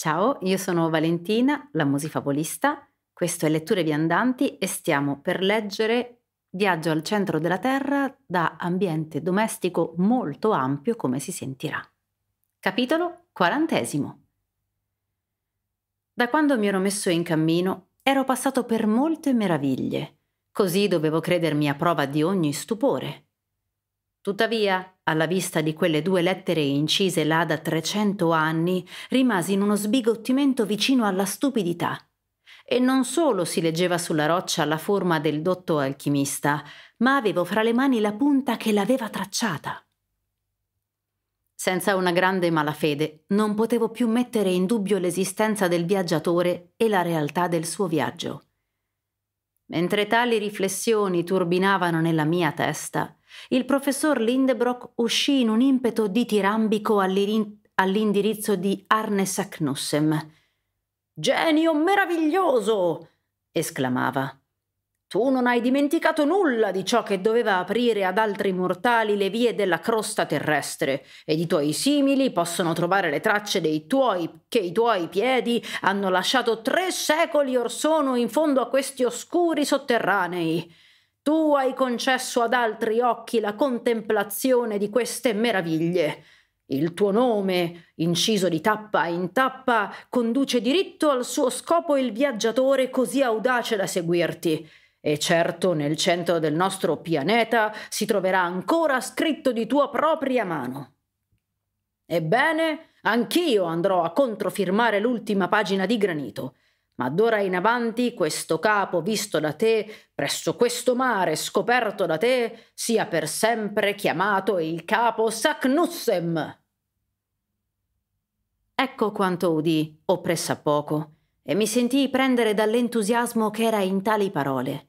Ciao, io sono Valentina, la musifabolista, questo è Letture Viandanti e stiamo per leggere Viaggio al centro della Terra da ambiente domestico molto ampio come si sentirà. Capitolo 40. Da quando mi ero messo in cammino ero passato per molte meraviglie, così dovevo credermi a prova di ogni stupore. Tuttavia, alla vista di quelle due lettere incise là da 300 anni, rimasi in uno sbigottimento vicino alla stupidità. E non solo si leggeva sulla roccia la forma del dotto alchimista, ma avevo fra le mani la punta che l'aveva tracciata. Senza una grande malafede non potevo più mettere in dubbio l'esistenza del viaggiatore e la realtà del suo viaggio. Mentre tali riflessioni turbinavano nella mia testa, il professor Lindebrock uscì in un impeto ditirambico all'indirizzo di Arne Saknussem. Genio meraviglioso! esclamava. Tu non hai dimenticato nulla di ciò che doveva aprire ad altri mortali le vie della crosta terrestre, ed i tuoi simili possono trovare le tracce dei tuoi che i tuoi piedi hanno lasciato tre secoli or sono in fondo a questi oscuri sotterranei. Tu hai concesso ad altri occhi la contemplazione di queste meraviglie. Il tuo nome, inciso di tappa in tappa, conduce diritto al suo scopo il viaggiatore così audace da seguirti. E certo nel centro del nostro pianeta si troverà ancora scritto di tua propria mano. Ebbene, anch'io andrò a controfirmare l'ultima pagina di granito. Ma d'ora in avanti questo capo visto da te, presso questo mare scoperto da te, sia per sempre chiamato il capo Saknussem. Ecco quanto udì, oppressa poco, e mi sentii prendere dall'entusiasmo che era in tali parole.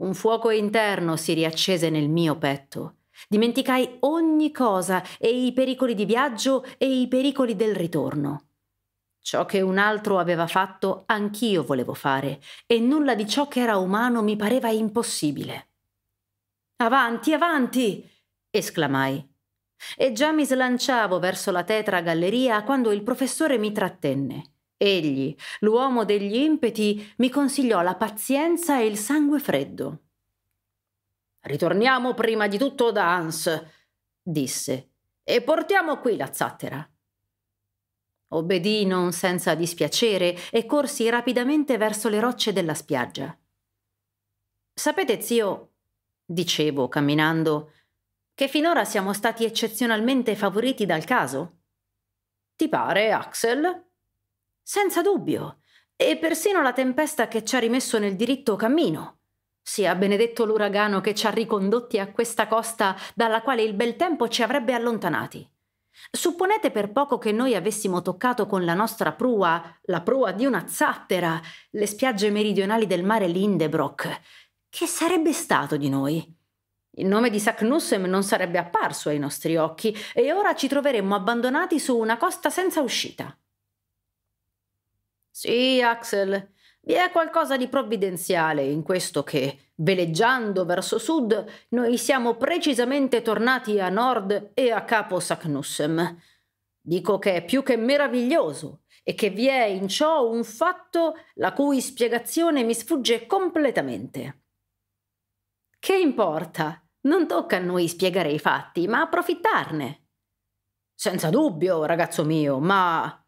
Un fuoco interno si riaccese nel mio petto. Dimenticai ogni cosa e i pericoli di viaggio e i pericoli del ritorno. Ciò che un altro aveva fatto anch'io volevo fare e nulla di ciò che era umano mi pareva impossibile. Avanti, avanti! esclamai. E già mi slanciavo verso la tetra galleria quando il professore mi trattenne. Egli, l'uomo degli impeti, mi consigliò la pazienza e il sangue freddo. Ritorniamo prima di tutto da Hans, disse, e portiamo qui la zattera. Obbedì non senza dispiacere e corsi rapidamente verso le rocce della spiaggia. Sapete, zio, dicevo camminando, che finora siamo stati eccezionalmente favoriti dal caso? Ti pare, Axel? Senza dubbio. E persino la tempesta che ci ha rimesso nel diritto cammino. Sia benedetto l'uragano che ci ha ricondotti a questa costa dalla quale il bel tempo ci avrebbe allontanati. Supponete per poco che noi avessimo toccato con la nostra prua, la prua di una zattera, le spiagge meridionali del mare Lindebrock. Che sarebbe stato di noi? Il nome di Saknussem non sarebbe apparso ai nostri occhi e ora ci troveremmo abbandonati su una costa senza uscita. Sì, Axel, vi è qualcosa di provvidenziale in questo che, veleggiando verso sud, noi siamo precisamente tornati a nord e a capo Saknussem. Dico che è più che meraviglioso e che vi è in ciò un fatto la cui spiegazione mi sfugge completamente. Che importa? Non tocca a noi spiegare i fatti, ma approfittarne. Senza dubbio, ragazzo mio, ma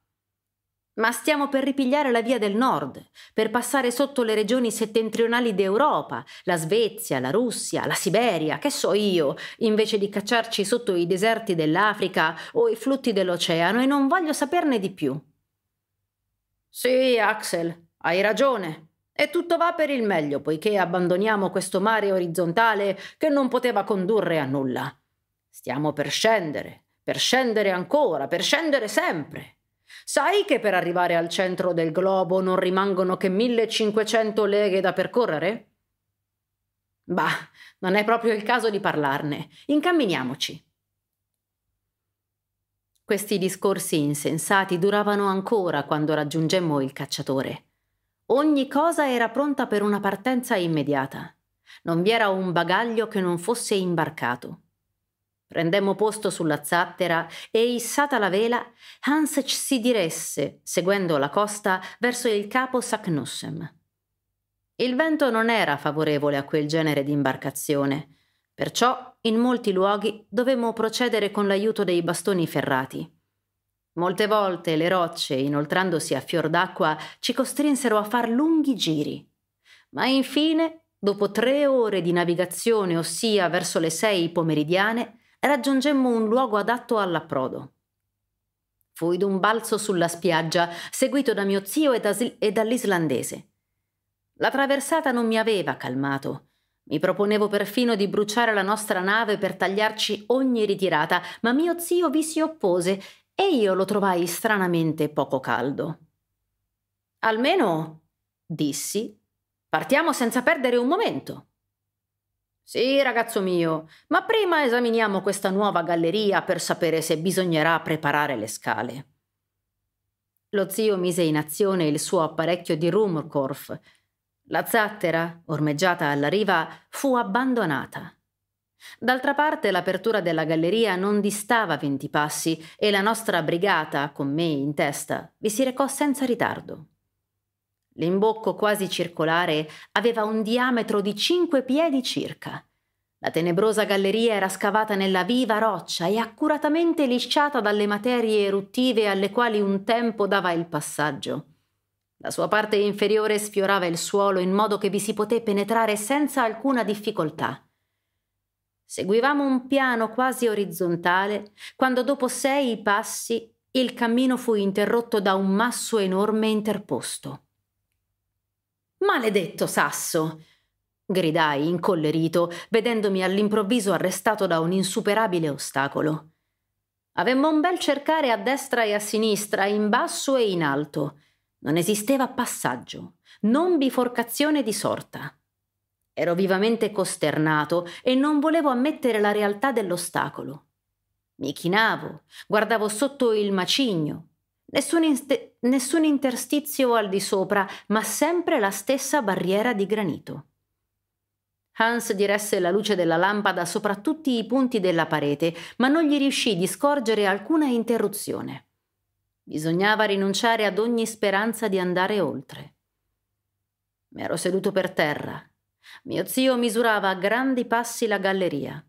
ma stiamo per ripigliare la via del nord, per passare sotto le regioni settentrionali d'Europa, la Svezia, la Russia, la Siberia, che so io, invece di cacciarci sotto i deserti dell'Africa o i flutti dell'oceano e non voglio saperne di più. Sì, Axel, hai ragione. E tutto va per il meglio, poiché abbandoniamo questo mare orizzontale che non poteva condurre a nulla. Stiamo per scendere, per scendere ancora, per scendere sempre. Sai che per arrivare al centro del globo non rimangono che 1500 leghe da percorrere? Bah, non è proprio il caso di parlarne. Incamminiamoci. Questi discorsi insensati duravano ancora quando raggiungemmo il cacciatore. Ogni cosa era pronta per una partenza immediata. Non vi era un bagaglio che non fosse imbarcato. Prendemmo posto sulla zattera e, issata la vela, Hans si diresse, seguendo la costa, verso il capo Saknussem. Il vento non era favorevole a quel genere di imbarcazione, perciò in molti luoghi dovemmo procedere con l'aiuto dei bastoni ferrati. Molte volte le rocce, inoltrandosi a fior d'acqua, ci costrinsero a far lunghi giri. Ma infine, dopo tre ore di navigazione, ossia verso le sei pomeridiane, raggiungemmo un luogo adatto all'approdo. Fui d'un balzo sulla spiaggia, seguito da mio zio e, da, e dall'islandese. La traversata non mi aveva calmato. Mi proponevo perfino di bruciare la nostra nave per tagliarci ogni ritirata, ma mio zio vi si oppose e io lo trovai stranamente poco caldo. Almeno, dissi, partiamo senza perdere un momento. Sì, ragazzo mio, ma prima esaminiamo questa nuova galleria per sapere se bisognerà preparare le scale. Lo zio mise in azione il suo apparecchio di Rumorkorf. La zattera, ormeggiata alla riva, fu abbandonata. D'altra parte l'apertura della galleria non distava venti passi e la nostra brigata, con me in testa, vi si recò senza ritardo. L'imbocco quasi circolare aveva un diametro di cinque piedi circa. La tenebrosa galleria era scavata nella viva roccia e accuratamente lisciata dalle materie eruttive alle quali un tempo dava il passaggio. La sua parte inferiore sfiorava il suolo in modo che vi si poté penetrare senza alcuna difficoltà. Seguivamo un piano quasi orizzontale quando dopo sei passi il cammino fu interrotto da un masso enorme interposto. Maledetto sasso! gridai incollerito, vedendomi all'improvviso arrestato da un insuperabile ostacolo. Avemmo un bel cercare a destra e a sinistra, in basso e in alto. Non esisteva passaggio, non biforcazione di sorta. Ero vivamente costernato e non volevo ammettere la realtà dell'ostacolo. Mi chinavo, guardavo sotto il macigno. Nessun, inste- nessun interstizio al di sopra, ma sempre la stessa barriera di granito. Hans diresse la luce della lampada sopra tutti i punti della parete, ma non gli riuscì di scorgere alcuna interruzione. Bisognava rinunciare ad ogni speranza di andare oltre. M'ero seduto per terra. Mio zio misurava a grandi passi la galleria.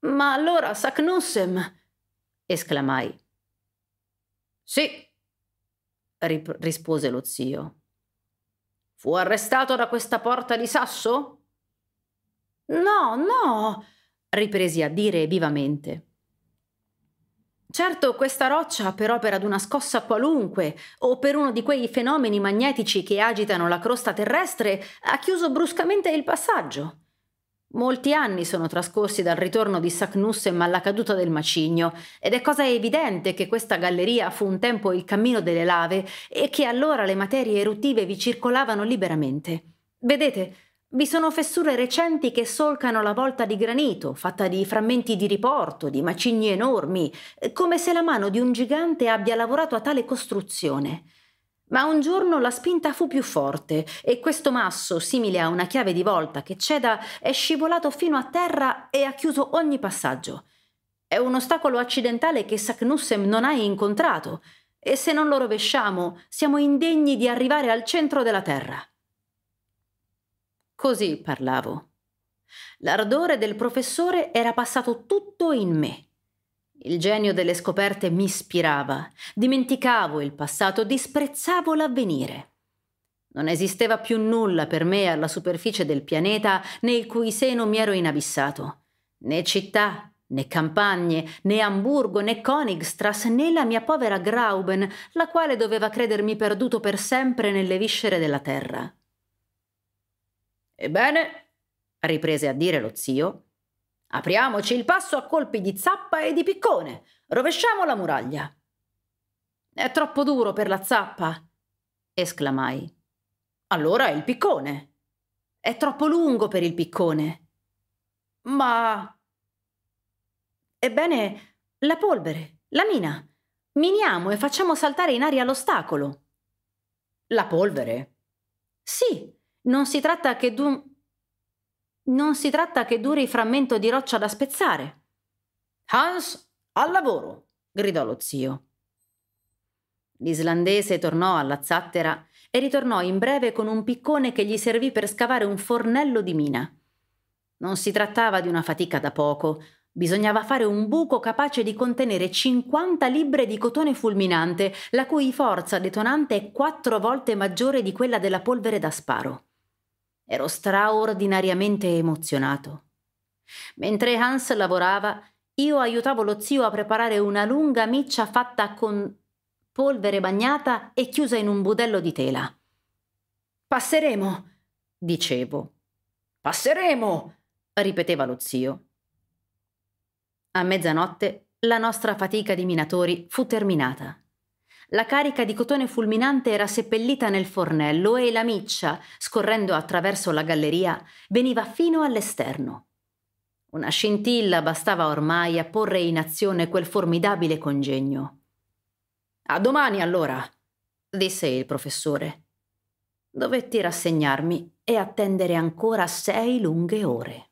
Ma allora, Saknussem! esclamai. Sì, rip- rispose lo zio. Fu arrestato da questa porta di sasso? No, no, ripresi a dire vivamente. Certo, questa roccia, per opera d'una scossa qualunque, o per uno di quei fenomeni magnetici che agitano la crosta terrestre, ha chiuso bruscamente il passaggio. Molti anni sono trascorsi dal ritorno di Saknussem alla caduta del macigno ed è cosa evidente che questa galleria fu un tempo il cammino delle lave e che allora le materie eruttive vi circolavano liberamente. Vedete, vi sono fessure recenti che solcano la volta di granito, fatta di frammenti di riporto, di macigni enormi, come se la mano di un gigante abbia lavorato a tale costruzione. Ma un giorno la spinta fu più forte e questo masso, simile a una chiave di volta che ceda, è scivolato fino a terra e ha chiuso ogni passaggio. È un ostacolo accidentale che Saknussem non ha incontrato e se non lo rovesciamo siamo indegni di arrivare al centro della terra. Così parlavo. L'ardore del professore era passato tutto in me. Il genio delle scoperte mi ispirava, dimenticavo il passato, disprezzavo l'avvenire. Non esisteva più nulla per me alla superficie del pianeta nel cui seno mi ero inabissato, né città, né campagne, né Amburgo, né Königstrasse, né la mia povera Grauben, la quale doveva credermi perduto per sempre nelle viscere della terra. Ebbene, riprese a dire lo zio, Apriamoci il passo a colpi di zappa e di piccone. Rovesciamo la muraglia. È troppo duro per la zappa, esclamai. Allora il piccone. È troppo lungo per il piccone. Ma... Ebbene, la polvere, la mina. Miniamo e facciamo saltare in aria l'ostacolo. La polvere? Sì, non si tratta che d'un... Non si tratta che duri frammento di roccia da spezzare. Hans, al lavoro! gridò lo zio. L'islandese tornò alla zattera e ritornò in breve con un piccone che gli servì per scavare un fornello di mina. Non si trattava di una fatica da poco, bisognava fare un buco capace di contenere 50 libbre di cotone fulminante, la cui forza detonante è quattro volte maggiore di quella della polvere da sparo. Ero straordinariamente emozionato. Mentre Hans lavorava, io aiutavo lo zio a preparare una lunga miccia fatta con polvere bagnata e chiusa in un budello di tela. Passeremo, dicevo. Passeremo, ripeteva lo zio. A mezzanotte la nostra fatica di minatori fu terminata. La carica di cotone fulminante era seppellita nel fornello e la miccia, scorrendo attraverso la galleria, veniva fino all'esterno. Una scintilla bastava ormai a porre in azione quel formidabile congegno. A domani allora, disse il professore. Dovetti rassegnarmi e attendere ancora sei lunghe ore.